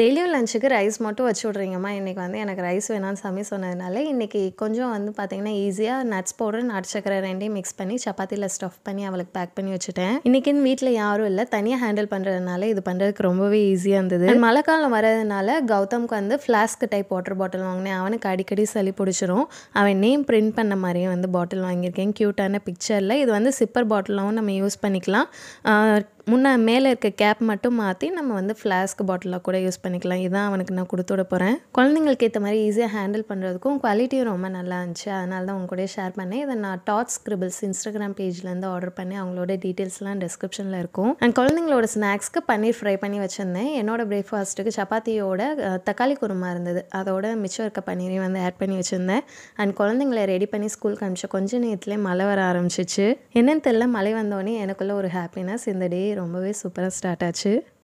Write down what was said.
டெய்லியும் லஞ்சுக்கு ரைஸ் மட்டும் வச்சு விட்றீங்கம்மா இன்றைக்கி வந்து எனக்கு ரைஸ் வேணாம்னு சமையல் சொன்னதுனால இன்றைக்கி கொஞ்சம் வந்து பார்த்திங்கன்னா ஈஸியாக நட்ஸ் பவுடர் சக்கரை ரெண்டையும் மிக்ஸ் பண்ணி சப்பாத்தியில் ஸ்டஃப் பண்ணி அவளுக்கு பேக் பண்ணி வச்சுட்டேன் இன்றைக்கின்னு வீட்டில் யாரும் இல்லை தனியாக ஹேண்டில் பண்ணுறதுனால இது பண்ணுறதுக்கு ரொம்பவே ஈஸியாக இருந்தது மழை காலம் வரதுனால கௌதம்க்கு வந்து ஃப்ளாஸ்க் டைப் வாட்டர் பாட்டில் வாங்கினேன் அவனுக்கு அடிக்கடி சளி பிடிச்சிரும் அவன் நேம் பிரிண்ட் பண்ண மாதிரியும் வந்து பாட்டில் வாங்கியிருக்கேன் க்யூட்டான பிக்சரில் இது வந்து சிப்பர் பாட்டிலாகவும் நம்ம யூஸ் பண்ணிக்கலாம் முன்னே மேலே இருக்க கேப் மட்டும் மாற்றி நம்ம வந்து ஃப்ளாஸ்க் பாட்டிலாக கூட யூஸ் பண்ணிக்கலாம் இதான் அவனுக்கு நான் கொடுத்து விட போகிறேன் குழந்தைங்களுக்கு ஏற்ற மாதிரி ஈஸியாக ஹேண்டில் பண்ணுறதுக்கும் குவாலிட்டியும் ரொம்ப நல்லா இருந்துச்சு அதனால தான் உங்க கூட ஷேர் பண்ணேன் இதை நான் டாட் ஸ்கிரிபிள்ஸ் இன்ஸ்டாகிராம் பேஜ்லேருந்து ஆர்டர் பண்ணி அவங்களோட டீட்டெயில்ஸ்லாம் டிஸ்கிரிப்ஷனில் இருக்கும் அண்ட் குழந்தைங்களோட ஸ்நாக்ஸ்க்கு பன்னீர் ஃப்ரை பண்ணி வச்சுருந்தேன் என்னோட பிரேக்ஃபாஸ்ட்டுக்கு சப்பாத்தியோட தக்காளி குருமா இருந்தது அதோட மிச்சம் இருக்க பன்னீரையும் வந்து ஆட் பண்ணி வச்சுருந்தேன் அண்ட் குழந்தைங்களை ரெடி பண்ணி ஸ்கூலுக்கு அனுப்பிச்ச கொஞ்ச நேரத்துலேயே மழை வர ஆரம்பிச்சிச்சு என்னன்னு தெரியல மழை வந்தோடனே எனக்குள்ளே ஒரு ஹாப்பினஸ் இந்த டே ரொம்பவே சூப்பராக ஸ்டார்ட் ஆச்சு